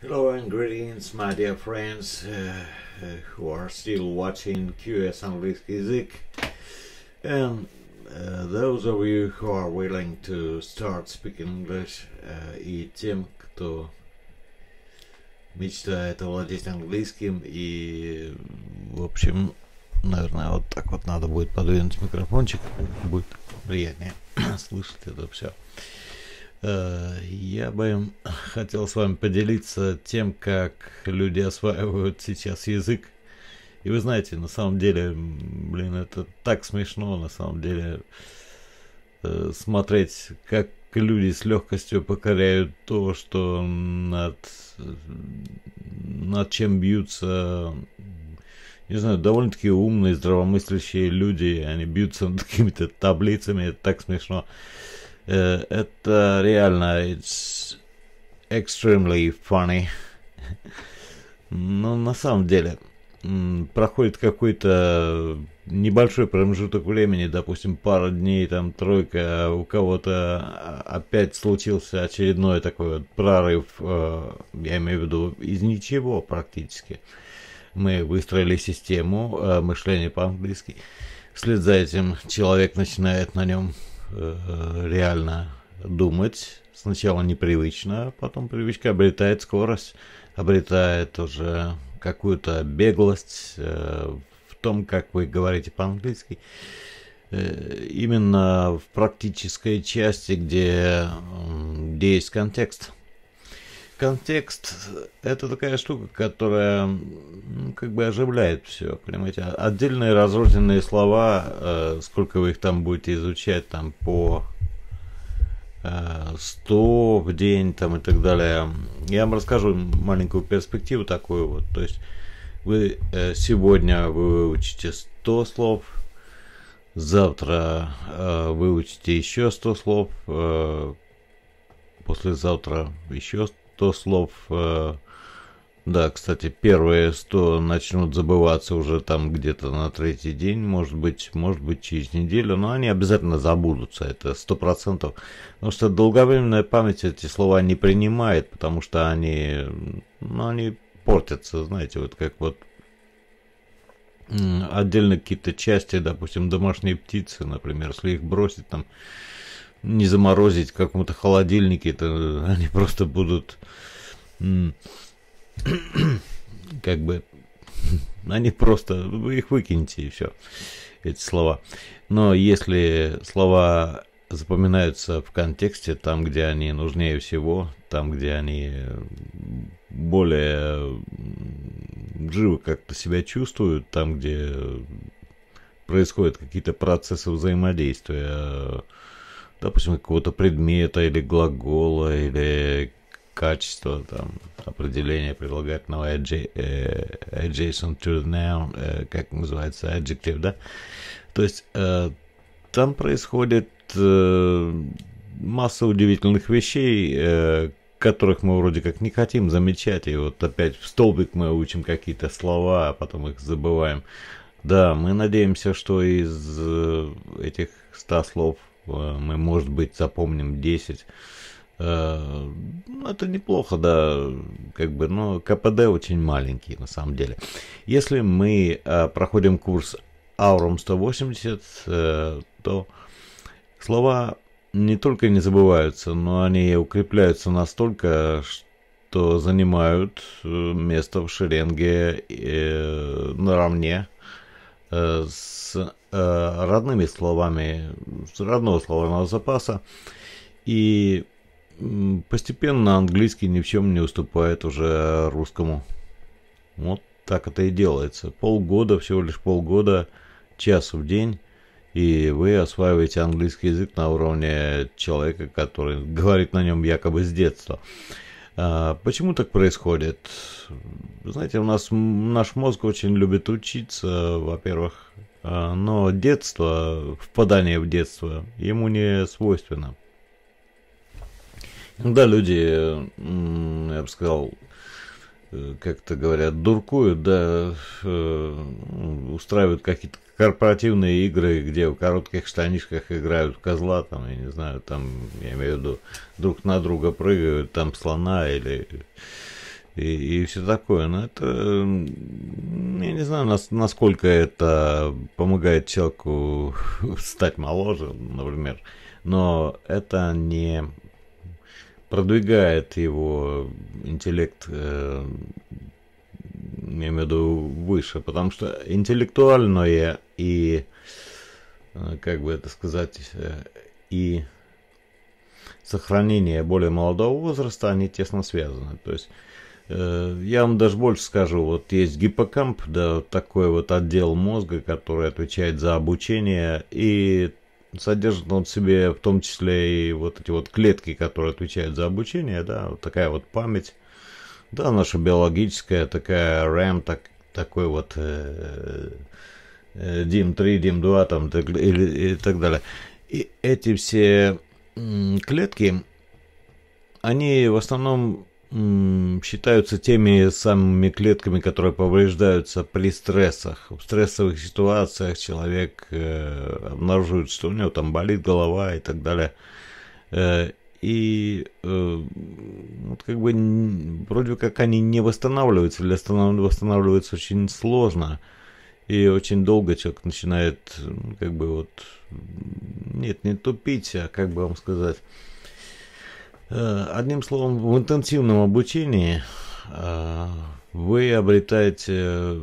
Hello and greetings my dear friends uh, uh, who are still watching QS and and uh, those of you who are willing to start speaking English и тем, кто мечтает овладеть английским и в общем наверное вот так вот надо будет подвинуть микрофончик будет приятнее слышать это все. Uh, Э, я бы хотел с вами поделиться тем, как люди осваивают сейчас язык. И вы знаете, на самом деле, блин, это так смешно, на самом деле, э, смотреть, как люди с легкостью покоряют то, что над, над чем бьются, не знаю, довольно-таки умные, здравомыслящие люди, они бьются над какими-то таблицами, это так смешно. Э, это реально it's extremely funny. Но на самом деле проходит какой-то небольшой промежуток времени, допустим, пара дней, там тройка, а у кого-то а, опять случился очередной такой вот прорыв, э, я имею в виду, из ничего практически. Мы выстроили систему э, мышления по-английски. Вслед за этим человек начинает на нем Э, реально думать. Сначала непривычно, а потом привычка обретает скорость, обретает уже какую-то беглость э, в том, как вы говорите по-английски. Э, именно в практической части, где, где есть контекст – контекст – это такая штука, которая ну, как бы оживляет все, понимаете. Отдельные разрозненные слова, э, сколько вы их там будете изучать, там по э, 100 в день там и так далее. Я вам расскажу маленькую перспективу такую вот. То есть вы э, сегодня вы выучите 100 слов, завтра э, выучите еще 100 слов, э, послезавтра еще 100 слов. Э, да, кстати, первые 100 начнут забываться уже там где-то на третий день, может быть, может быть через неделю, но они обязательно забудутся, это 100%. Потому что долговременная память эти слова не принимает, потому что они, ну, они портятся, знаете, вот как вот отдельно какие-то части, допустим, домашние птицы, например, если их бросить там не заморозить какому то холодильнике, то э, они просто будут как бы они просто, вы их выкинете и все, эти слова. Но если слова запоминаются в контексте, там, где они нужнее всего, там, где они более живо как-то себя чувствуют, там, где происходят какие-то процессы взаимодействия допустим, какого-то предмета или глагола, или качества, там, определение прилагательного adj- adjacent э, to the noun, э, как называется, adjective, да? То есть э, там происходит масса удивительных вещей, которых мы вроде как не хотим замечать, и вот опять в столбик мы учим какие-то слова, а потом их забываем. Да, мы надеемся, что из этих ста слов Э, мы, может быть, запомним 10. Э, ну, это неплохо, да, как бы, но КПД очень маленький на самом деле. Если мы э, проходим курс Аурум 180, то слова не только не забываются, но они укрепляются настолько, что занимают место в шеренге наравне Э, с э, родными словами, с родного словарного запаса. И постепенно английский ни в чем не уступает уже русскому. Вот так это и делается. Полгода, всего лишь полгода, час в день, и вы осваиваете английский язык на уровне человека, который говорит на нем якобы с детства. А, почему так происходит? Знаете, у нас наш мозг очень любит учиться, во-первых, а, но детство, впадание в детство, ему не свойственно. Иногда люди, я бы сказал, Э, как-то говорят, дуркуют, да, э, устраивают какие-то корпоративные игры, где в коротких штанишках играют козла, там, я не знаю, там, я имею в виду, друг на друга прыгают, там, слона или... И, и все такое. Но это, я не знаю, нас, насколько это помогает человеку стать моложе, например. Но это не продвигает его интеллект, э, я имею в виду выше, потому что интеллектуальное и, э, как бы это сказать, э, и сохранение более молодого возраста, они тесно связаны. То есть э, я вам даже больше скажу, вот есть гиппокамп, да, такой вот отдел мозга, который отвечает за обучение, и содержит он в себе в том числе и вот эти вот клетки, которые отвечают за обучение, да, вот такая вот память, да, наша биологическая, такая RAM, так, такой вот DIM-3, э, DIM-2 э, там так, и так далее. И эти все клетки, они в основном считаются теми самыми клетками, которые повреждаются при стрессах. В стрессовых ситуациях человек э, обнаруживает, что у него там болит голова и так далее. Э, и э, вот как бы вроде как они не восстанавливаются, или восстанавливаются очень сложно. И очень долго человек начинает, как бы вот, нет, не тупить, а как бы вам сказать, Э, одним словом, в интенсивном обучении э, вы обретаете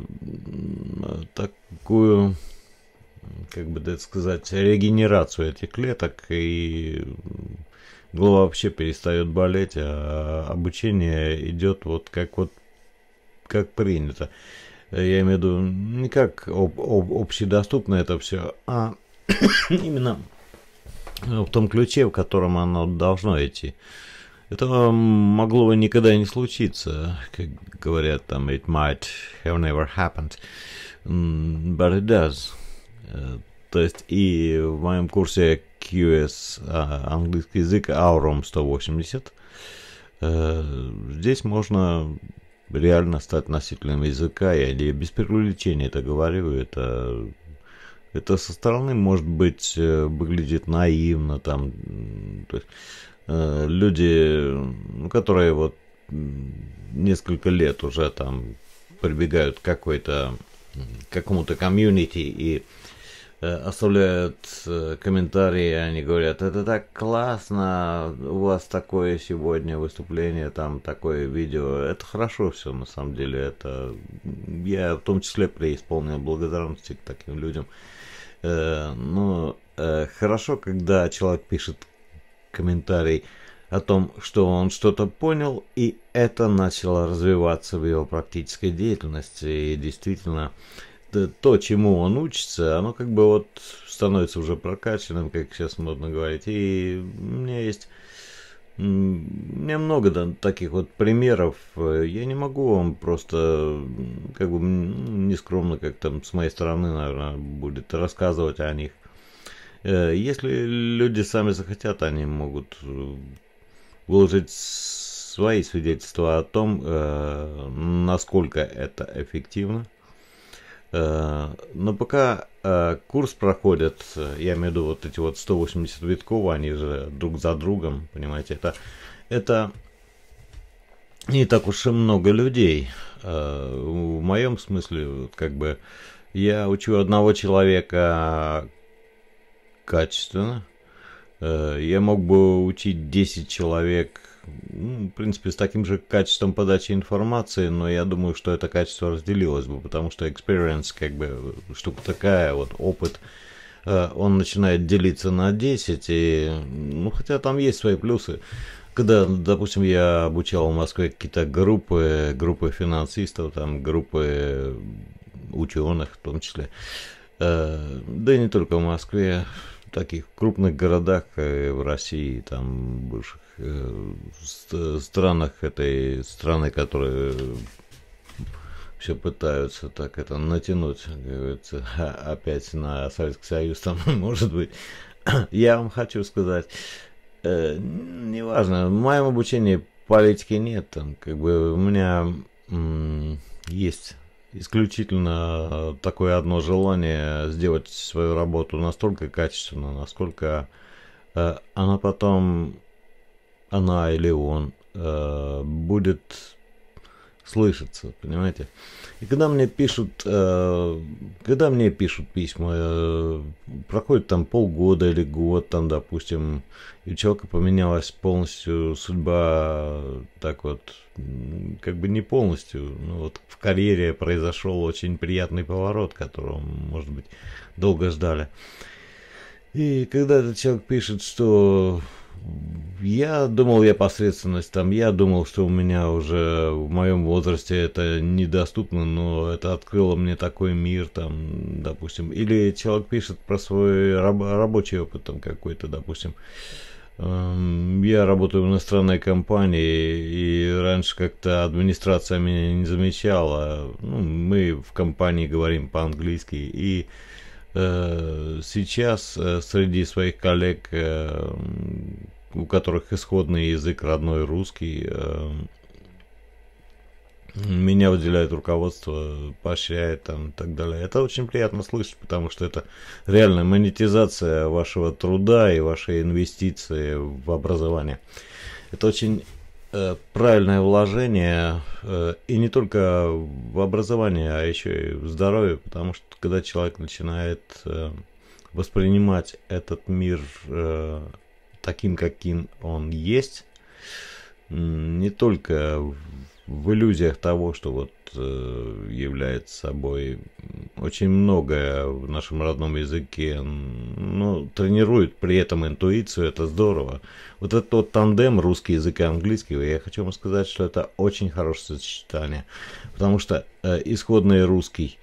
такую, как бы это сказать, регенерацию этих клеток, и голова вообще перестает болеть, а обучение идет вот как вот как принято. Я имею в виду не как об, об, общедоступно это все, а именно ну, в том ключе, в котором оно должно идти. Этого могло бы никогда не случиться, как говорят там, it might have never happened, but it does. Э, то есть и в моем курсе QS а, английский язык Aurum 180 э, здесь можно реально стать носителем языка, я без преувеличения это говорю, это это со стороны, может быть, э, выглядит наивно, там, то есть, э, люди, которые вот несколько лет уже там прибегают к какой-то, какому-то комьюнити и э, оставляют э, комментарии, они говорят, это так классно, у вас такое сегодня выступление, там такое видео, это хорошо все на самом деле, это я в том числе преисполнил благодарности к таким людям, Э, ну, э, хорошо, когда человек пишет комментарий о том, что он что-то понял, и это начало развиваться в его практической деятельности. И действительно, то, чему он учится, оно как бы вот становится уже прокачанным, как сейчас модно говорить. И у меня есть у меня много да, таких вот примеров. Э, я не могу вам просто, как бы, нескромно как там с моей стороны, наверное, будет рассказывать о них. Э, если люди сами захотят, они могут э, выложить свои свидетельства о том, насколько это эффективно Э, но пока э, курс проходит, э, я имею в виду вот эти вот 180 витков, они же друг за другом, понимаете, это, это не так уж и много людей. В моем смысле, как бы, я учу одного человека качественно. Я мог бы учить 10 человек ну, в принципе, с таким же качеством подачи информации, но я думаю, что это качество разделилось бы, потому что experience, как бы, штука такая, вот опыт, э, он начинает делиться на 10, и, ну, хотя там есть свои плюсы. Когда, допустим, я обучал в Москве какие-то группы, группы финансистов, там, группы ученых в том числе, э, да и не только в Москве, в таких крупных городах э, в России, там, бывших Э, странах этой страны, которые все пытаются так это натянуть, говорится, опять на Советский Союз там, может быть. Я вам хочу сказать, э, неважно, в моем обучении политики нет, там, как бы у меня м- есть исключительно такое одно желание сделать свою работу настолько качественно, насколько э, она потом она или он э, будет слышаться, понимаете? И когда мне пишут, э, когда мне пишут письма, э, проходит там полгода или год, там, допустим, и у человека поменялась полностью судьба, так вот, как бы не полностью, ну вот в карьере произошел очень приятный поворот, которого, может быть, долго ждали. И когда этот человек пишет, что я думал, я посредственность там, я думал, что у меня уже в моем возрасте это недоступно, но это открыло мне такой мир там, допустим. Или человек пишет про свой раб- рабочий опыт там какой-то, допустим. Эм, я работаю в иностранной компании, и раньше как-то администрация меня не замечала. Ну, мы в компании говорим по-английски, и Э, сейчас э, среди своих коллег, э, у которых исходный язык родной русский, меня выделяет руководство, поощряет там и так далее. Это очень приятно слышать, потому что это реально монетизация вашего труда и вашей инвестиции в образование. Это очень Э, правильное вложение э, и не только в образование, а еще и в здоровье, потому что когда человек начинает э, воспринимать этот мир таким, каким он есть, не только в иллюзиях того, что вот Э, является собой очень многое в нашем родном языке, но ну, тренирует при этом интуицию, это здорово. Вот этот вот тандем русский язык и английского, я хочу вам сказать, что это очень хорошее сочетание, потому что э, исходный русский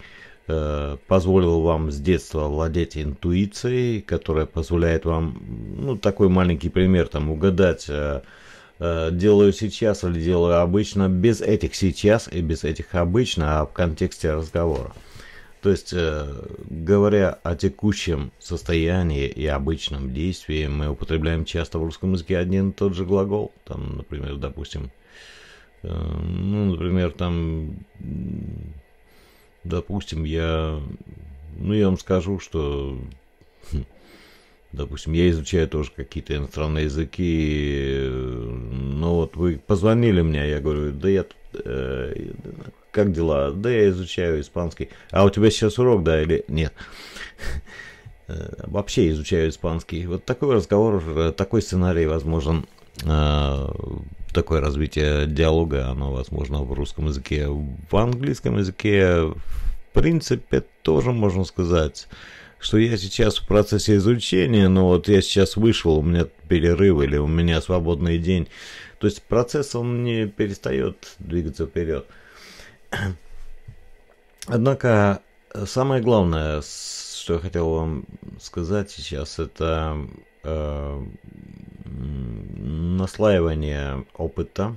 э, позволил вам с детства владеть интуицией, которая позволяет вам, ну, такой маленький пример, там, угадать... А, Э, делаю сейчас или делаю обычно, без этих сейчас и без этих обычно, а в контексте разговора. То есть, э, говоря о текущем состоянии и обычном действии, мы употребляем часто в русском языке один и тот же глагол. Там, например, допустим, э, ну, например, там, допустим, я, ну, я вам скажу, что хм, Допустим, я изучаю тоже какие-то иностранные языки, э, но ну вот вы позвонили мне, я говорю, да я тут, э, как дела? Да я изучаю испанский. А у тебя сейчас урок, да, или нет? Э, вообще изучаю испанский. Вот такой разговор, такой сценарий возможен, э, такое развитие диалога, оно возможно в русском языке. В английском языке, в принципе, тоже можно сказать что я сейчас в процессе изучения, но вот я сейчас вышел, у меня перерыв или у меня свободный день. То есть процесс, он не перестает двигаться вперед. Однако, самое главное, что я хотел вам сказать сейчас, это э, наслаивание опыта,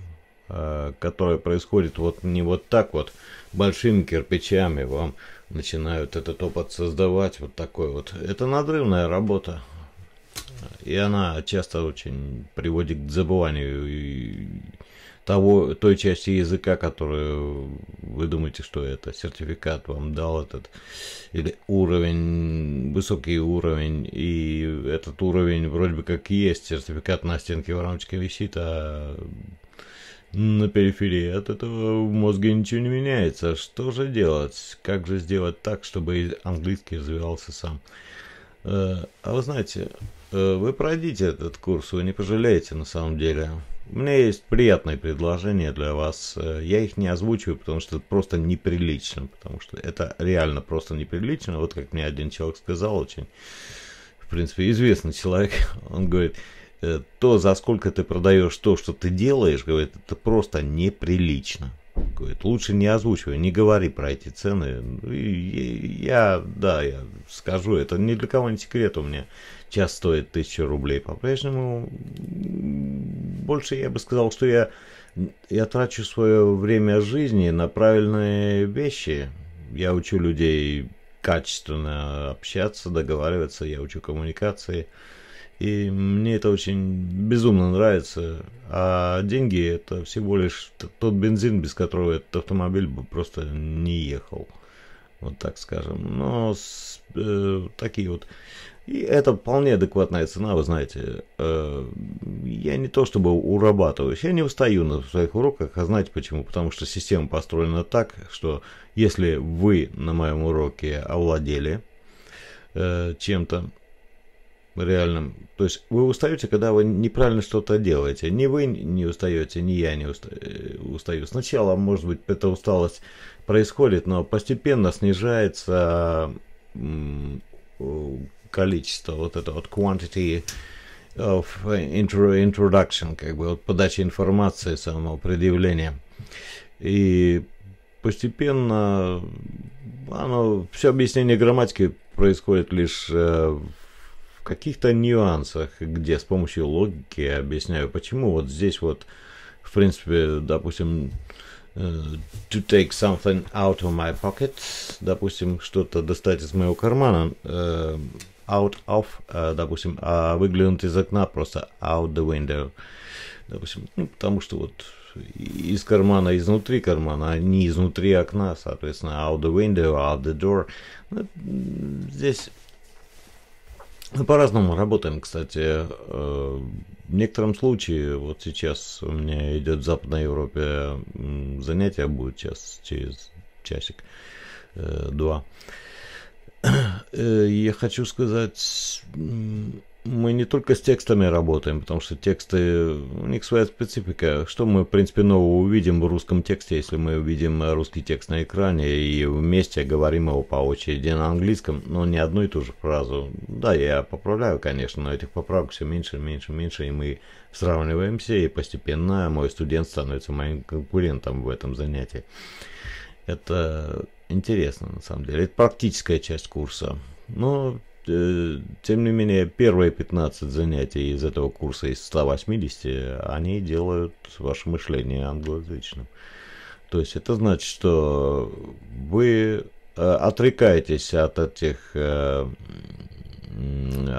э, которое происходит вот не вот так вот большими кирпичами вам э, начинают этот опыт создавать, вот такой вот. Это надрывная работа. И она часто очень приводит к забыванию того, той части языка, которую вы думаете, что это сертификат вам дал этот или уровень, высокий уровень, и этот уровень вроде бы как есть, сертификат на стенке в рамочке висит, а на периферии от этого в мозге ничего не меняется. Что же делать? Как же сделать так, чтобы английский развивался сам? Э, а вы знаете, э, вы пройдите этот курс, вы не пожалеете на самом деле. У меня есть приятные предложения для вас. Э, я их не озвучиваю, потому что это просто неприлично. Потому что это реально просто неприлично. Вот как мне один человек сказал очень, в принципе, известный человек. Он говорит, Э, то, за сколько ты продаешь то, что ты делаешь, говорит, это просто неприлично. Говорит, лучше не озвучивай, не говори про эти цены. Ну, и я, да, я скажу, это ни для кого не секрет у меня. Час стоит тысячу рублей по-прежнему. Больше я бы сказал, что я, я трачу свое время жизни на правильные вещи. Я учу людей качественно общаться, договариваться, я учу коммуникации. И мне это очень безумно нравится. А деньги это всего лишь тот бензин, без которого этот автомобиль бы просто не ехал. Вот так скажем. Но с, э, такие вот. И это вполне адекватная цена, вы знаете. Э, я не то чтобы урабатываюсь, я не устаю на своих уроках, а знаете почему? Потому что система построена так, что если вы на моем уроке овладели э, чем-то, реальным, То есть вы устаете, когда вы неправильно что-то делаете. Ни вы не устаете, ни я не э, устаю. Сначала, может быть, эта усталость происходит, но постепенно снижается количество вот этого вот quantity of introduction, как бы вот подачи информации, самого предъявления. И постепенно э, оно, все объяснение грамматики происходит лишь в э, каких-то нюансах, где с помощью логики объясняю, почему вот здесь вот, в принципе, допустим, э, to take something out of my pocket, допустим, что-то достать из моего кармана, э, out of, э, допустим, а выглянуть из окна просто out the window, допустим, ну, потому что вот из кармана изнутри кармана, а не изнутри окна, соответственно, out the window, out the door. Ну, здесь ну, по-разному работаем, кстати. Э, в некотором случае, вот сейчас у меня идет в Западной Европе занятие будет сейчас через часик, э, два. Э, я хочу сказать, мы не только с текстами работаем, потому что тексты, у них своя специфика. Что мы, в принципе, нового увидим в русском тексте, если мы увидим русский текст на экране и вместе говорим его по очереди на английском, но не одну и ту же фразу. Да, я поправляю, конечно, но этих поправок все меньше, меньше, меньше, и мы сравниваемся, и постепенно мой студент становится моим конкурентом в этом занятии. Это интересно, на самом деле. Это практическая часть курса. Но Э, тем не менее, первые 15 занятий из этого курса из 180, они делают ваше мышление англоязычным. То есть это значит, что вы э, отрекаетесь от этих э,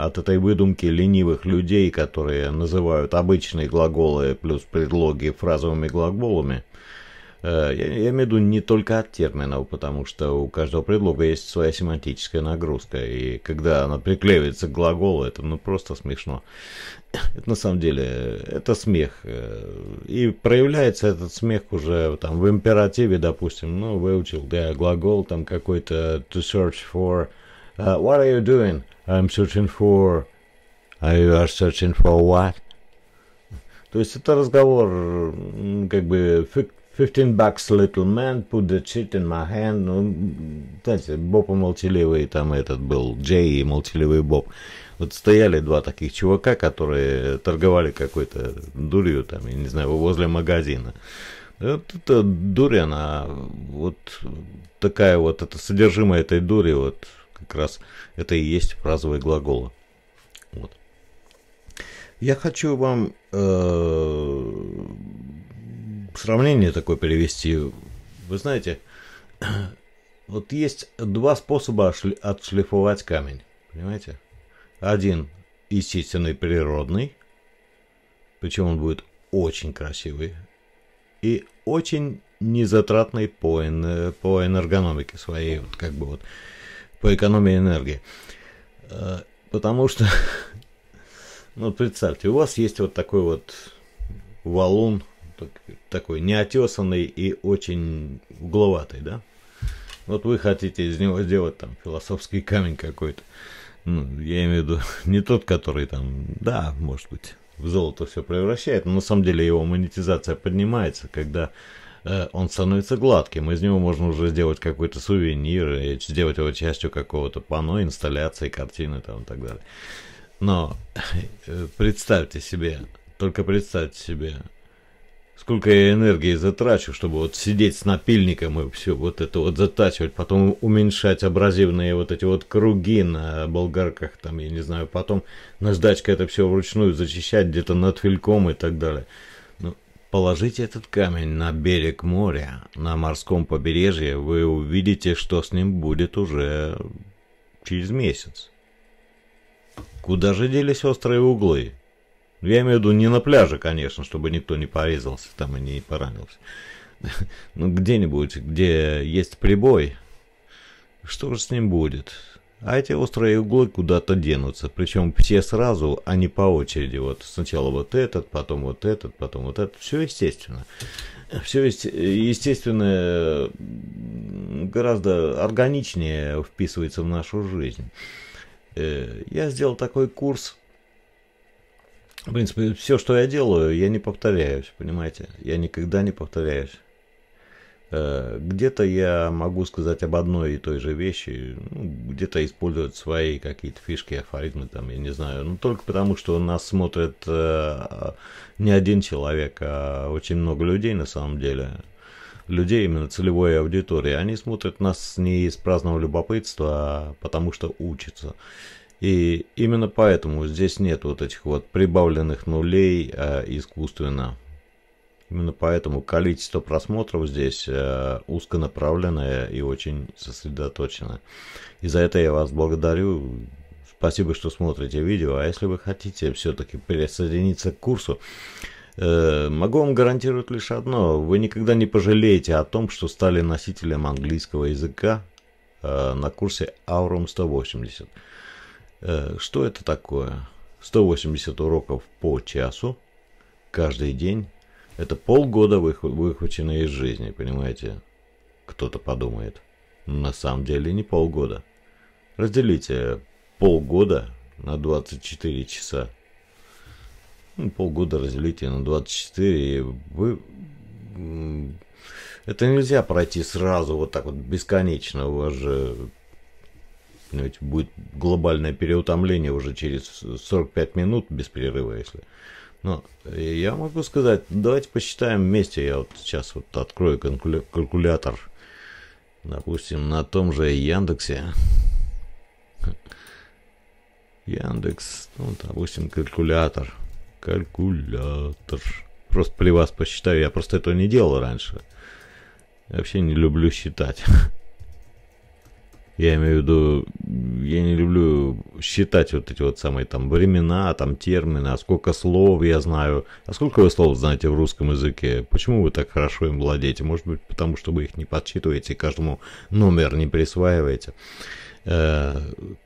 от этой выдумки ленивых людей, которые называют обычные глаголы плюс предлоги фразовыми глаголами – Э, я, имею в виду не только от терминов, потому что у каждого предлога есть своя семантическая нагрузка, и когда она приклеивается к глаголу, это ну просто смешно. Это на самом деле, это смех. Э, и проявляется этот смех уже там в императиве, допустим, ну выучил, да, глагол там какой-то to search for. Uh, what are you doing? I'm searching for. Are you are searching for what? То есть это разговор как бы фик 15 bucks little man, put the shit in my hand. Ну, знаете, Боб и молчаливый там этот был, Джей и молчаливый Боб. Вот стояли два таких чувака, которые торговали какой-то дурью там, я не знаю, возле магазина. Вот эта дурь, она вот такая вот, это содержимое этой дури, вот как раз это и есть фразовые глаголы. Вот. Я хочу вам э, сравнение такое перевести Вы знаете, вот есть два способа отшлифовать камень. Понимаете? Один естественный, природный. Причем он будет очень красивый. И очень незатратный по, по энергономике своей, вот как бы вот по экономии энергии. Э, потому что, ну, представьте, у вас есть вот такой вот валун такой неотесанный и очень угловатый, да? Вот вы хотите из него сделать там философский камень какой-то. Ну, я имею в виду не тот, который там, да, может быть, в золото все превращает, но на самом деле его монетизация поднимается, когда э, он становится гладким. Из него можно уже сделать какой-то сувенир, и э, сделать его частью какого-то пано, инсталляции, картины там и так далее. Но э, представьте себе, только представьте себе сколько я энергии затрачу, чтобы вот сидеть с напильником и все вот это вот затачивать, потом уменьшать абразивные вот эти вот круги на болгарках, там, я не знаю, потом наждачкой это все вручную зачищать где-то над фильком и так далее. Ну, положите этот камень на берег моря, на морском побережье, вы увидите, что с ним будет уже через месяц. Куда же делись острые углы? Ну, я имею в виду не на пляже, конечно, чтобы никто не порезался там и не поранился. Ну, где-нибудь, где есть прибой, что же с ним будет? А эти острые углы куда-то денутся. Причем все сразу, а не по очереди. Вот сначала вот этот, потом вот этот, потом вот этот. Все естественно. Все естественно гораздо органичнее вписывается в нашу жизнь. Э, я сделал такой курс в принципе, все, что я делаю, я не повторяюсь, понимаете? Я никогда не повторяюсь. Э, где-то я могу сказать об одной и той же вещи, ну, где-то использовать свои какие-то фишки, афоризмы, там, я не знаю. Ну, только потому, что нас смотрит э, не один человек, а очень много людей на самом деле. Людей именно целевой аудитории. Они смотрят нас не из праздного любопытства, а потому что учатся. И именно поэтому здесь нет вот этих вот прибавленных нулей э, искусственно. Именно поэтому количество просмотров здесь э, узконаправленное и очень сосредоточенное. И за это я вас благодарю. Спасибо, что смотрите видео. А если вы хотите все-таки присоединиться к курсу, э, могу вам гарантировать лишь одно. Вы никогда не пожалеете о том, что стали носителем английского языка э, на курсе Aurum 180. Э, что это такое? 180 уроков по часу каждый день. Это полгода выхвачено из жизни, понимаете? Кто-то подумает. На самом деле не полгода. Разделите полгода на 24 часа. Ну, полгода разделите на 24, и вы... Это нельзя пройти сразу вот так вот бесконечно. У вас же ну, будет глобальное переутомление уже через 45 минут без перерыва, если. Но я могу сказать, давайте посчитаем вместе. Я вот сейчас вот открою калькулятор. Допустим, на том же Яндексе. Яндекс, ну, допустим, калькулятор. Калькулятор. Просто при вас посчитаю, я просто этого не делал раньше. Я вообще не люблю считать. Я имею в виду, я не люблю считать вот эти вот самые там времена, там термины, а сколько слов я знаю. А сколько вы слов знаете в русском языке? Почему вы так хорошо им владеете? Может быть, потому что вы их не подсчитываете, каждому номер не присваиваете. Э,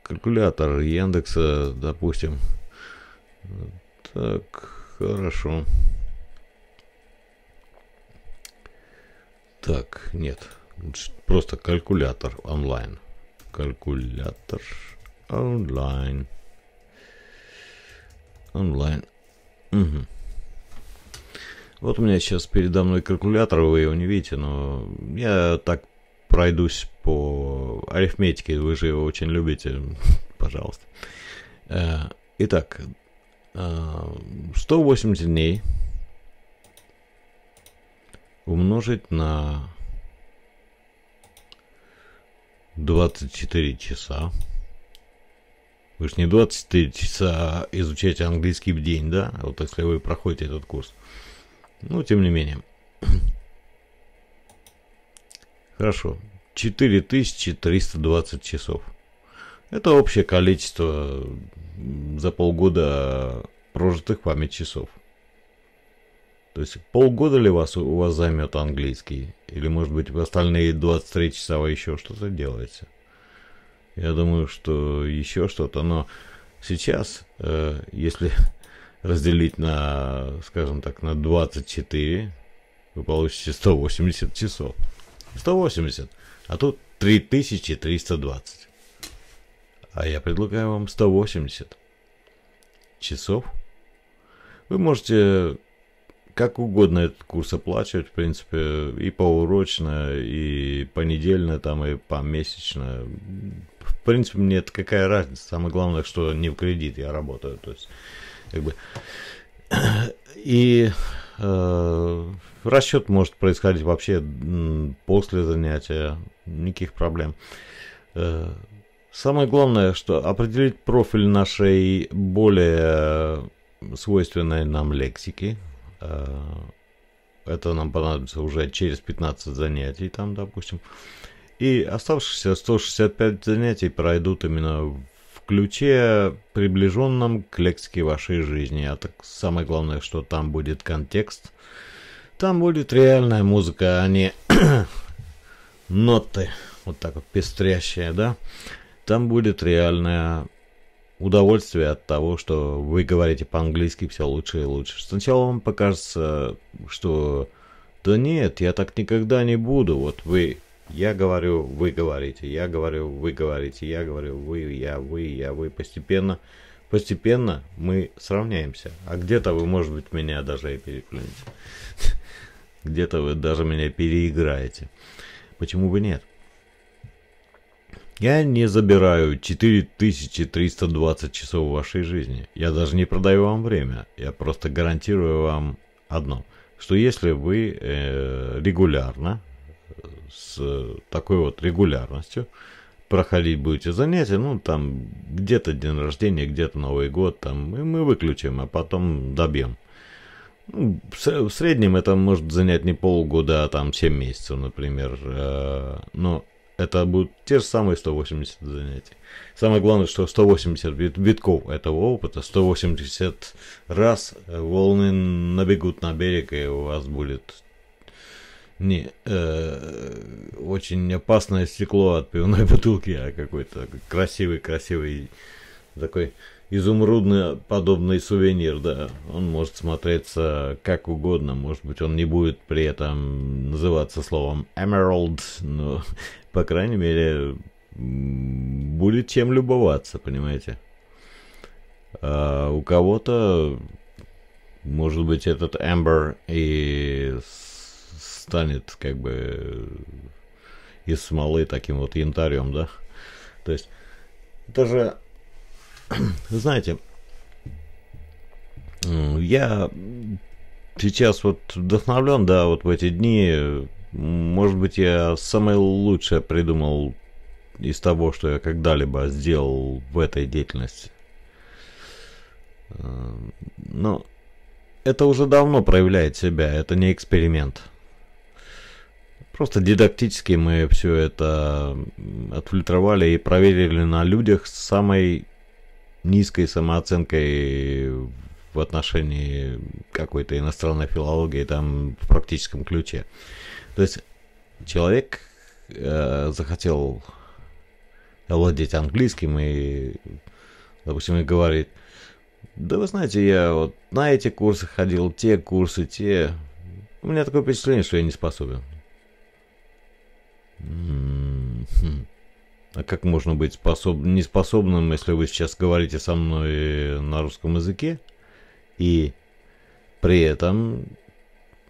калькулятор Яндекса, допустим. Так, хорошо. Так, нет. Просто калькулятор онлайн. Калькулятор онлайн. Онлайн. Угу. Вот у меня сейчас передо мной калькулятор, вы его не видите, но я так пройдусь по арифметике, вы же его очень любите, пожалуйста. Э, итак, 180 э, дней умножить на 24 часа. Вы же не 24 часа изучаете английский в день, да? А вот если вы проходите этот курс. Ну, тем не менее. Хорошо. 4320 часов. Это общее количество за полгода прожитых вами часов. То есть полгода ли вас, у вас займет английский? Или, может быть, в остальные 23 часа вы еще что-то делаете? Я думаю, что еще что-то. Но сейчас, э, если разделить на, скажем так, на 24, вы получите 180 часов. 180. А тут 3320. А я предлагаю вам 180 часов. Вы можете как угодно этот курс оплачивать, в принципе, и поурочно, и понедельно, там, и помесячно. В принципе, мне это какая разница. Самое главное, что не в кредит я работаю. То есть, как бы... И э, расчет может происходить вообще после занятия, никаких проблем. Э, самое главное, что определить профиль нашей более свойственной нам лексики, Э, это нам понадобится уже через 15 занятий там, допустим. И оставшиеся 165 занятий пройдут именно в ключе, приближенном к лексике вашей жизни. А так самое главное, что там будет контекст. Там будет реальная музыка, а не ноты. Вот так вот пестрящая, да? Там будет реальная удовольствие от того, что вы говорите по-английски все лучше и лучше. Сначала вам покажется, что да нет, я так никогда не буду. Вот вы, я говорю, вы говорите, я говорю, вы говорите, я говорю, вы, я, вы, я, вы. Постепенно, постепенно мы сравняемся. А где-то вы, может быть, меня даже и переплюнете. Где-то вы даже меня переиграете. Почему бы нет? Я не забираю 4320 часов вашей жизни. Я даже не продаю вам время. Я просто гарантирую вам одно, что если вы э, регулярно, с такой вот регулярностью, проходить будете занятия, ну там где-то день рождения, где-то Новый год, там и мы выключим, а потом добьем. Ну, в среднем это может занять не полгода, а там 7 месяцев, например. Э, но это будут те же самые 180 занятий. Самое главное, что 180 бит битков этого опыта, 180 раз волны набегут на берег, и у вас будет не э, очень опасное стекло от пивной бутылки, а какой-то красивый-красивый такой изумрудный подобный сувенир, да, он может смотреться как угодно, может быть, он не будет при этом называться словом emerald, но по крайней мере, будет чем любоваться, понимаете. А у кого-то, может быть, этот Эмбер и станет как бы из смолы таким вот янтарем, да? То есть, это же, знаете, я сейчас вот вдохновлен, да, вот в эти дни может быть, я самое лучшее придумал из того, что я когда-либо сделал в этой деятельности. Э, Но ну, это уже давно проявляет себя, это не эксперимент. Просто дидактически мы все это отфильтровали и проверили на людях с самой низкой самооценкой в отношении какой-то иностранной филологии, там в практическом ключе. То есть человек э, захотел владеть английским и, допустим, и говорит, да вы знаете, я вот на эти курсы ходил, те курсы, те... У меня такое впечатление, что я не способен. М-м-м. А как можно быть способ... неспособным, если вы сейчас говорите со мной на русском языке и при этом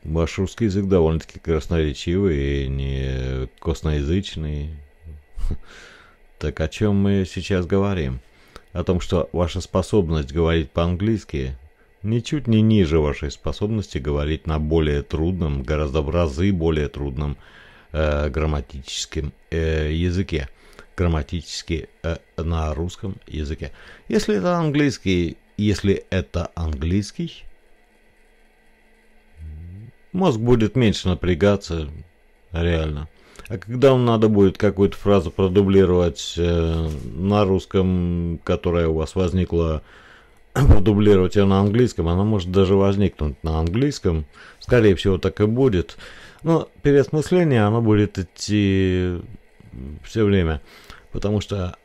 Ваш русский язык довольно-таки красноречивый и не косноязычный. Так о чем мы сейчас говорим? О том, что ваша способность говорить по-английски ничуть не ниже вашей способности говорить на более трудном, гораздо в разы более трудном э, грамматическом э, языке. Грамматически э, на русском языке. Если это английский, если это английский, Мозг будет меньше напрягаться, реально. А когда вам надо будет какую-то фразу продублировать э, на русском, которая у вас возникла, продублировать ее на английском, она может даже возникнуть на английском, скорее всего так и будет. Но переосмысление, оно будет идти все время, потому что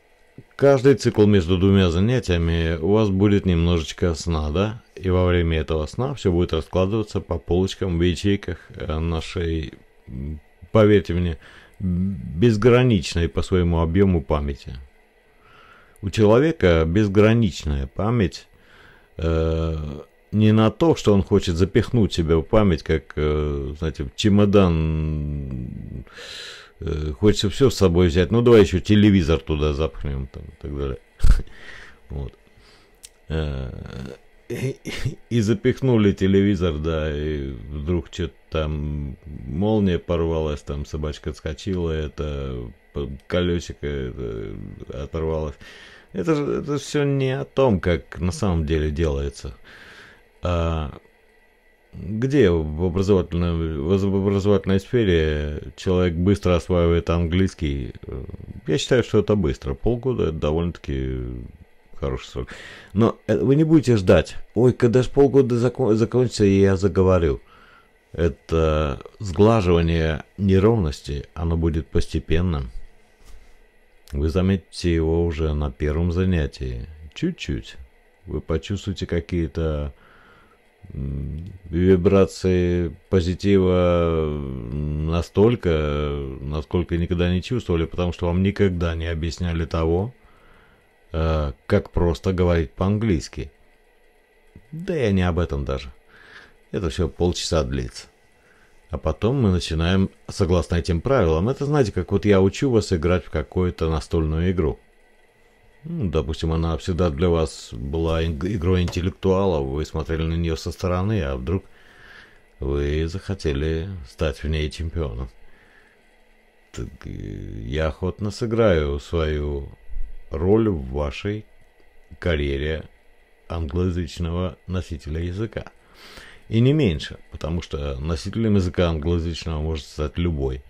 каждый цикл между двумя занятиями у вас будет немножечко сна, да? и во время этого сна все будет раскладываться по полочкам в ячейках э, нашей, поверьте мне, безграничной по своему объему памяти. У человека безграничная память э, не на то, что он хочет запихнуть себя в память, как, э, знаете, в чемодан э, хочется все с собой взять, ну давай еще телевизор туда запхнем там, и так далее. Вот э, И, запихнули телевизор, да, и вдруг что-то там молния порвалась, там собачка отскочила, это колесико это, оторвалось. Это, это все не о том, как на самом деле делается. А где в образовательной, в образовательной сфере человек быстро осваивает английский? Я считаю, что это быстро. Полгода это довольно-таки хороший срок. Но э, вы не будете ждать. Ой, когда же полгода закон, закончится, и я заговорю. Это сглаживание неровности, оно будет постепенным. Вы заметите его уже на первом занятии. Чуть-чуть. Вы почувствуете какие-то вибрации позитива настолько, насколько никогда не чувствовали, потому что вам никогда не объясняли того, э, как просто говорить по-английски. Да я не об этом даже. Это все полчаса длится. А потом мы начинаем согласно этим правилам. Это знаете, как вот я учу вас играть в какую-то настольную игру. Ну, допустим, она всегда для вас была игрой интеллектуала, вы смотрели на нее со стороны, а вдруг вы захотели стать в ней чемпионом. Так э, я охотно сыграю свою роль в вашей карьере англоязычного носителя языка. И не меньше, потому что носителем языка англоязычного может стать любой.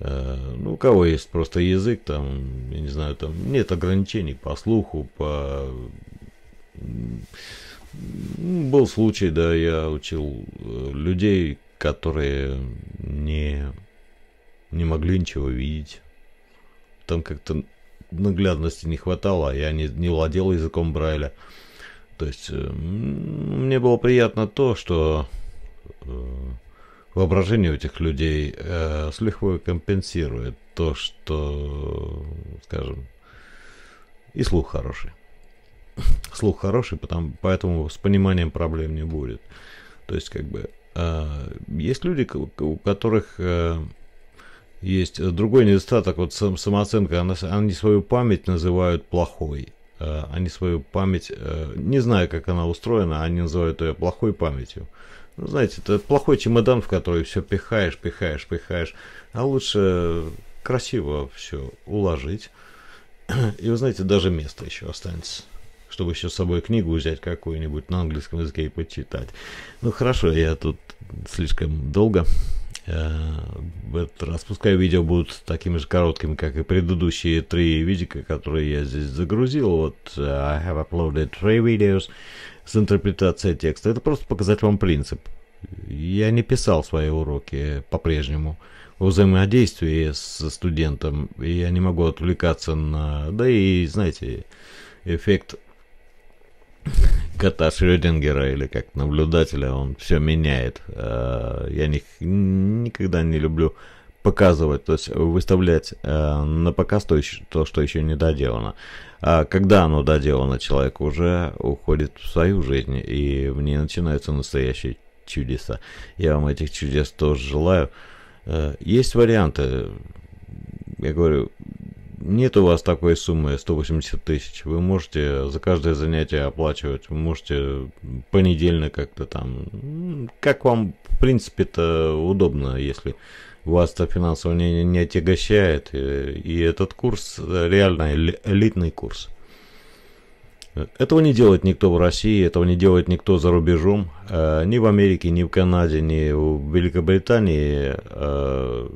Э, ну, у кого есть просто язык, там, я не знаю, там нет ограничений по слуху, по... Был случай, да, я учил э, людей, которые не, не могли ничего видеть. Там как-то наглядности не хватало, а я не, не владел языком Брайля. То есть э, мне было приятно то, что э, воображение у этих людей э, с лихвой компенсирует то, что, скажем, и слух хороший. Слух хороший, потому, поэтому с пониманием проблем не будет. То есть, как бы, э, есть люди, у которых э, есть э, другой недостаток, вот сам, самооценка, она, они свою память называют плохой. Э, они свою память, э, не знаю, как она устроена, они называют ее плохой памятью. Ну, знаете, это плохой чемодан, в который все пихаешь, пихаешь, пихаешь. А лучше красиво все уложить. И вы знаете, даже место еще останется чтобы еще с собой книгу взять какую-нибудь на английском языке и почитать. Ну хорошо, я тут слишком долго. Э, в этот раз пускай видео будут такими же короткими, как и предыдущие три видика, которые я здесь загрузил. Вот э, I have uploaded three videos с интерпретацией текста. Это просто показать вам принцип. Я не писал свои уроки по-прежнему о взаимодействии со студентом. И я не могу отвлекаться на... Да и, знаете, эффект кота Шрёдингера или как наблюдателя, он все меняет. А, я них никогда не люблю показывать, то есть выставлять а, на показ то, то, что еще не доделано. А когда оно доделано, человек уже уходит в свою жизнь, и в ней начинаются настоящие чудеса. Я вам этих чудес тоже желаю. А, есть варианты. Я говорю, нет у вас такой суммы 180 тысяч, вы можете за каждое занятие оплачивать, вы можете понедельно как-то там, как вам в принципе-то удобно, если вас-то финансовое не, не отягощает, и, э, и этот курс э, реально элитный курс. Этого не делает никто в России, этого не делает никто за рубежом, э, ни в Америке, ни в Канаде, ни в Великобритании, э,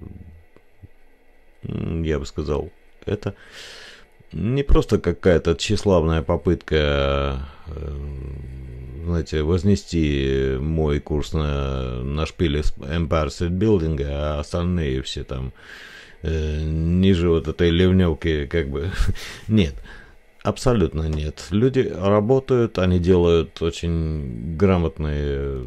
я бы сказал, это не просто какая-то тщеславная попытка, э, знаете, вознести мой курс на, на шпиле Empire State Building, а остальные все там э, ниже вот этой ливневки, как бы. нет, абсолютно нет. Люди работают, они делают очень грамотные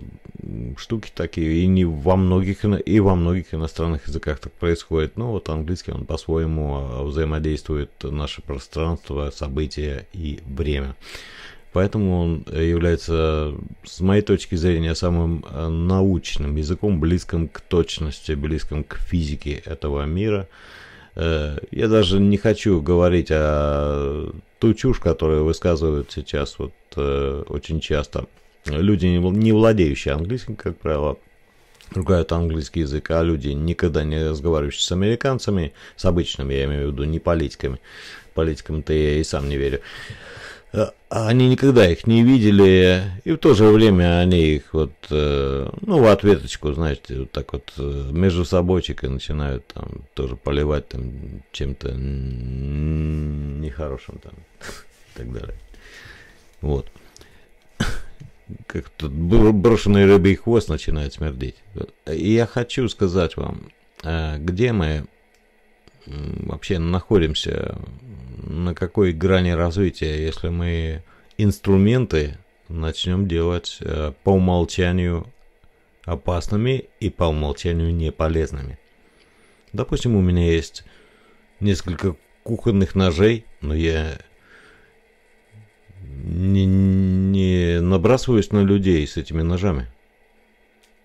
штуки такие, и не во многих, и во многих иностранных языках так происходит. но ну, вот английский, он по-своему а, взаимодействует наше пространство, события и время. Поэтому он является, с моей точки зрения, самым а, научным языком, близким к точности, близким к физике этого мира. Э, я даже не хочу говорить о а, ту чушь, которую высказывают сейчас вот э, очень часто – люди, не владеющие английским, как правило, ругают английский язык, а люди, никогда не разговаривающие с американцами, с обычными, я имею в виду, не политиками, политикам-то я и сам не верю, э, они никогда их не видели, и в то же время они их вот, э, ну, в ответочку, знаете, вот так вот э, между собой и начинают там тоже поливать там чем-то нехорошим там и так далее. Вот как тут брошенный рыбий хвост начинает смердеть. И я хочу сказать вам, э, где мы вообще находимся, на какой грани развития, если мы инструменты начнем делать э, по умолчанию опасными и по умолчанию не полезными. Допустим, у меня есть несколько кухонных ножей, но я не, не набрасываюсь на людей с этими ножами.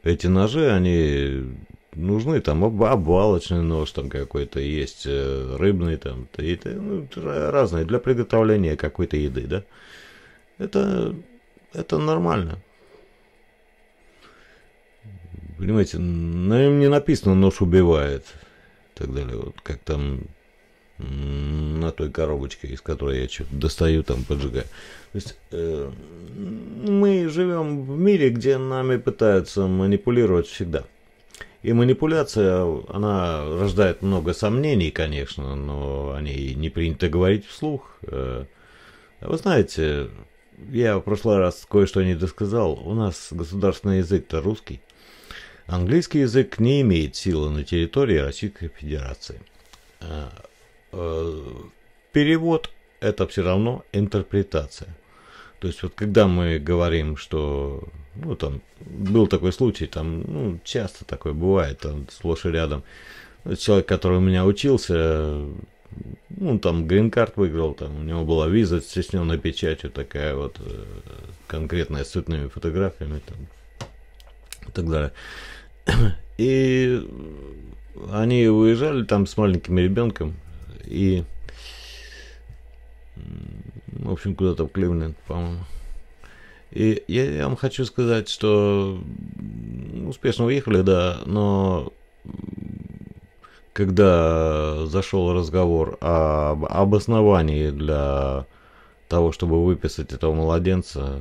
Эти ножи, они нужны, там об, нож там какой-то есть, э, рыбный там, и, ну, разные, для приготовления какой-то еды, да. Это, это нормально. Понимаете, на им не написано нож убивает и так далее. Вот как там на той коробочке, из которой я что-то достаю, там поджигаю. То есть э, мы живем в мире, где нами пытаются манипулировать всегда. И манипуляция, она рождает много сомнений, конечно, но о ней не принято говорить вслух. Э, вы знаете, я в прошлый раз кое-что не досказал. У нас государственный язык-то русский. Английский язык не имеет силы на территории Российской Федерации. Э, Э, перевод – это все равно интерпретация. То есть вот когда мы говорим, что ну там был такой случай, там ну, часто такое бывает, там сплошь и рядом. Человек, который у меня учился, ну там грин-карт выиграл, там у него была виза с стесненной печатью такая вот э, конкретная с цветными фотографиями там и так далее. И они уезжали там с маленьким ребенком, и, в общем, куда-то в Кливленд, по-моему. И я, я вам хочу сказать, что успешно уехали, да, но когда зашел разговор об обосновании для того, чтобы выписать этого младенца,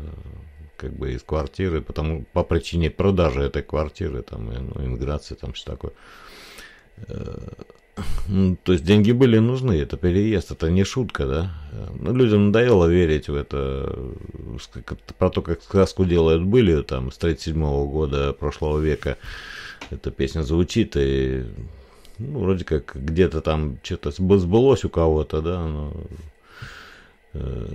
как бы из квартиры, потому по причине продажи этой квартиры, там, ну, иммиграции, там что такое. Э, ну, то есть деньги были нужны, это переезд, это не шутка, да? Ну, людям надоело верить в это, э, про то, как сказку делают были, там, с 37 -го года прошлого века эта песня звучит, и ну, вроде как где-то там что-то сбылось у кого-то, да, но Э,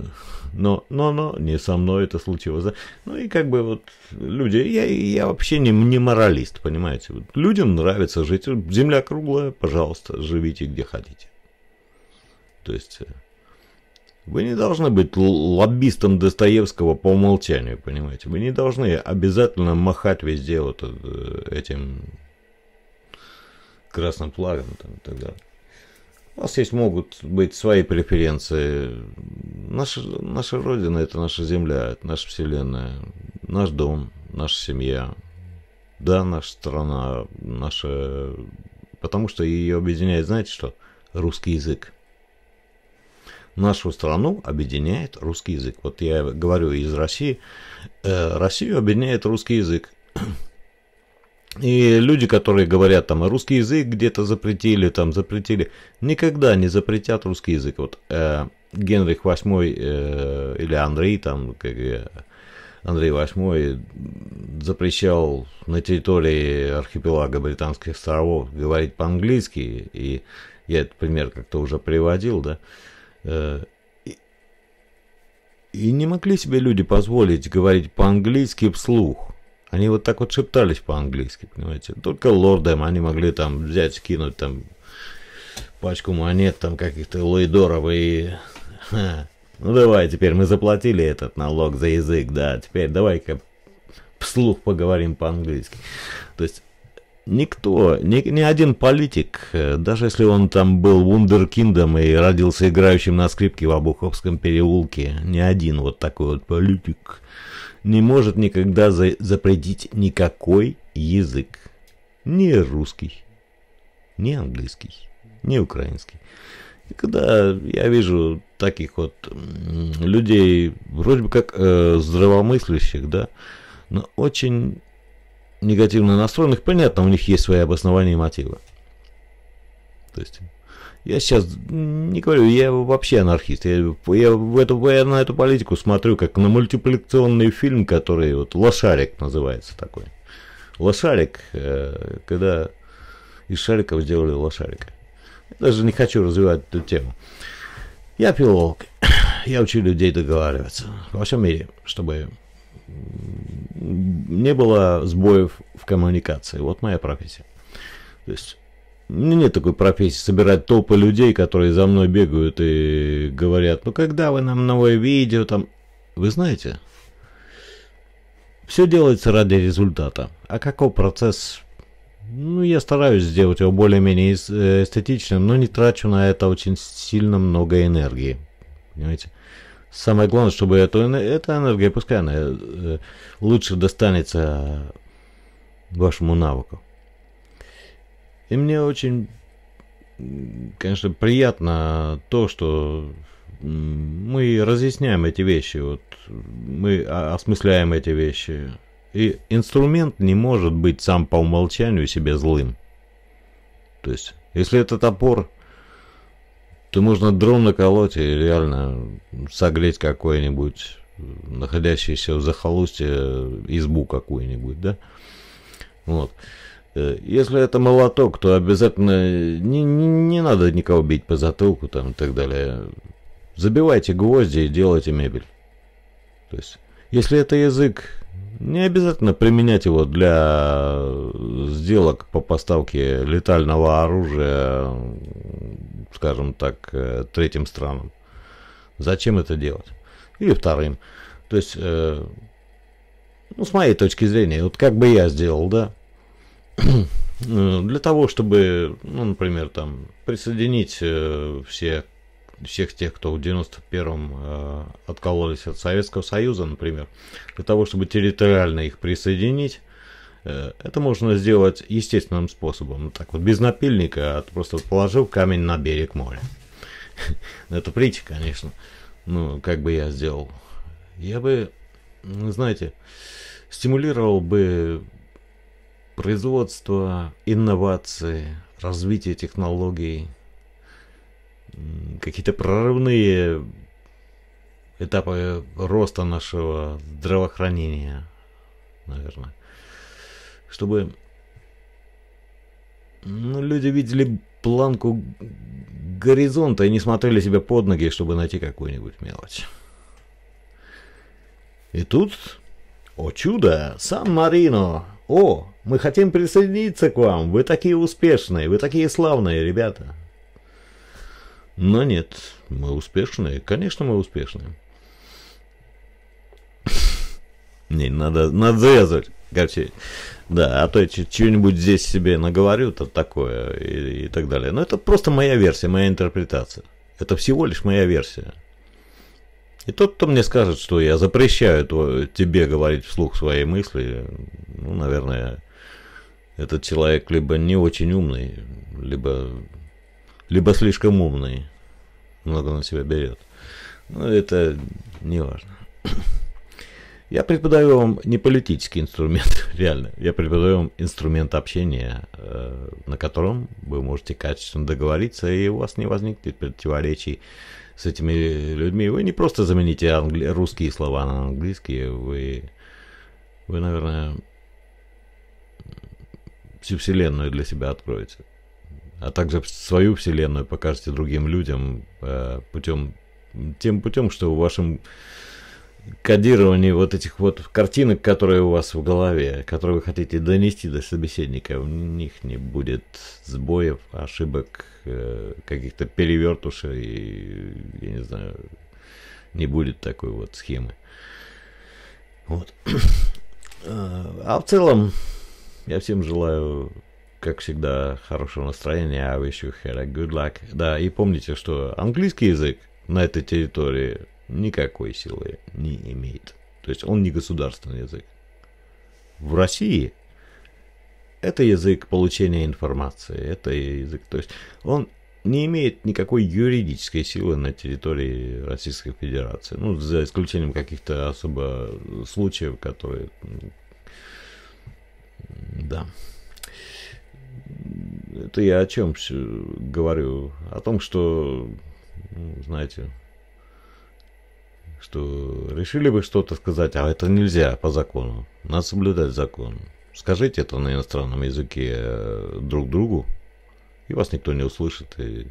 но, но, но, не со мной это случилось. Ну и как бы вот люди, я, я вообще не, не моралист, понимаете. Вот людям нравится жить, земля круглая, пожалуйста, живите где хотите. То есть э, вы не должны быть лоббистом Достоевского по умолчанию, понимаете. Вы не должны обязательно махать везде вот э, этим красным флагом там, и так далее. У нас есть могут быть свои преференции. Наша, наша родина – это наша земля, это наша вселенная, наш дом, наша семья. Да, наша страна, наша... Потому что ее объединяет, знаете что? Русский язык. Нашу страну объединяет русский язык. Вот я говорю из России. Э, Россию объединяет русский язык. И люди, которые говорят там, «А русский язык где-то запретили, там запретили, никогда не запретят русский язык. Вот э, Генрих VIII э, или Андрей там, как э, Андрей VIII запрещал на территории архипелага британских островов говорить по-английски, и я этот пример как-то уже приводил, да. Э, и не могли себе люди позволить говорить по-английски вслух они вот так вот шептались по-английски, понимаете. Только лордам они могли там взять, скинуть там пачку монет, там каких-то лейдоров и... Ну давай, теперь мы заплатили этот налог за язык, да, теперь давай-ка вслух поговорим по-английски. То есть Никто, ни, ни один политик, э, даже если он там был вундеркиндом и родился играющим на скрипке в Обуховском переулке, ни один вот такой вот политик не может никогда за запретить никакой язык. Ни русский, ни английский, ни украинский. И когда я вижу таких вот людей, вроде бы как э, здравомыслящих, да, но очень негативно настроенных, понятно, у них есть свои обоснования и мотивы. То есть, я сейчас не говорю, я вообще анархист. Я, я, в эту, я на эту политику смотрю как на мультипликационный фильм, который вот «Лошарик» называется такой. «Лошарик», э, когда из шариков сделали лошарика. Я даже не хочу развивать эту тему. Я пилолог. Я учу людей договариваться во всем мире, чтобы не было сбоев в коммуникации. Вот моя профессия. То есть у нет такой профессии собирать толпы людей, которые за мной бегают и говорят, ну когда вы нам новое видео там... Вы знаете, все делается ради результата. А каков процесс? Ну, я стараюсь сделать его более-менее э, эстетичным, но не трачу на это очень сильно много энергии. Понимаете? Самое главное, чтобы это эта энергия, пускай она э, э, лучше достанется вашему навыку. И мне очень, конечно, приятно то, что мы разъясняем эти вещи, вот, мы осмысляем эти вещи. И инструмент не может быть сам по умолчанию себе злым. То есть, если это топор, то можно дрон наколоть и реально согреть какой-нибудь находящийся в захолустье избу какую-нибудь, да? Вот. Э, если это молоток, то обязательно не, не, не надо никого бить по затылку там и так далее. Забивайте гвозди и делайте мебель. То есть, если это язык, не обязательно применять его для сделок по поставке летального оружия, скажем так, э, третьим странам. Зачем это делать? Или вторым. То есть, э, ну, с моей точки зрения, вот как бы я сделал, да, э, для того, чтобы, ну, например, там, присоединить э, все всех тех, кто в 91-м э, откололись от Советского Союза, например, для того, чтобы территориально их присоединить, э, это можно сделать естественным способом. Ну, так вот, без напильника, а просто положил камень на берег моря. Ну, это притча, конечно. Ну, как бы я сделал? Я бы, ну, знаете, стимулировал бы производство, инновации, развитие технологий – какие-то прорывные этапы роста нашего здравоохранения, наверное. Чтобы ну, люди видели планку горизонта и не смотрели себе под ноги, чтобы найти какую-нибудь мелочь. И тут, о чудо, Сан-Марино! О, мы хотим присоединиться к вам! Вы такие успешные, вы такие славные, ребята!» Но нет, мы успешные. Конечно, мы успешные. Не, надо, надо завязывать. Короче, да, а то я чего-нибудь здесь себе наговорю, то такое и, и так далее. Но это просто моя версия, моя интерпретация. Это всего лишь моя версия. И тот, кто мне скажет, что я запрещаю то, тебе говорить вслух свои мысли, ну, наверное, этот человек либо не очень умный, либо либо слишком умный, много на себя берет. Но ну, это не важно. Я преподаю вам не политический инструмент, реально. Я преподаю вам инструмент общения, э, на котором вы можете качественно договориться, и у вас не возникнет противоречий с этими людьми. Вы не просто замените англи- русские слова на английские, вы, вы, наверное, всю вселенную для себя откроете а также свою вселенную покажете другим людям э, путем тем путем, что в вашем кодировании вот этих вот картинок, которые у вас в голове, которые вы хотите донести до собеседника, в них не будет сбоев, ошибок, э, каких-то перевертушей, я не знаю, не будет такой вот схемы. Вот. А, а в целом я всем желаю как всегда, хорошего настроения. I wish you had a good luck. Да, и помните, что английский язык на этой территории никакой силы не имеет. То есть он не государственный язык. В России это язык получения информации, это язык, то есть он не имеет никакой юридической силы на территории Российской Федерации. Ну, за исключением каких-то особо случаев, которые... Да это я о чем говорю? О том, что, ну, знаете, что решили бы что-то сказать, а это нельзя по закону. Надо соблюдать закон. Скажите это на иностранном языке э, друг другу, и вас никто не услышит, и,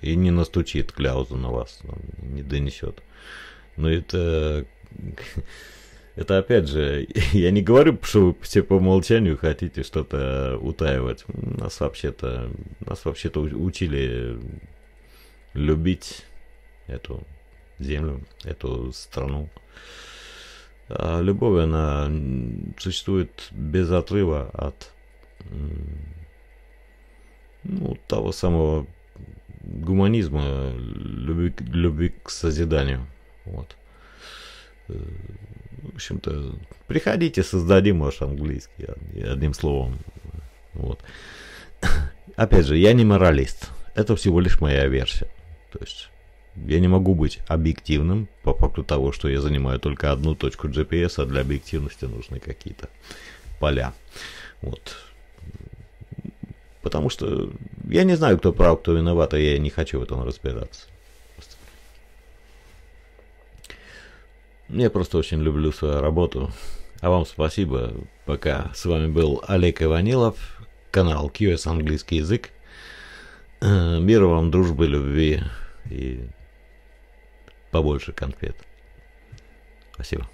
и не настучит кляузу на вас, ну, не донесет. Но это это опять же, я не говорю, что вы все по умолчанию хотите что-то утаивать. Нас вообще-то, нас вообще-то учили любить эту землю, эту страну. А любовь, она существует без отрыва от ну, того самого гуманизма, любви, любви к созиданию. Вот в общем-то, приходите, создадим ваш английский, одним словом. Вот. Опять же, я не моралист. Это всего лишь моя версия. То есть, я не могу быть объективным по факту того, что я занимаю только одну точку GPS, а для объективности нужны какие-то поля. Вот. Потому что я не знаю, кто прав, кто виноват, а я не хочу в этом разбираться. Я просто очень люблю свою работу. А вам спасибо. Пока. С вами был Олег Иванилов, канал QS Английский язык. Э, мира вам, дружбы, любви и побольше конфет. Спасибо.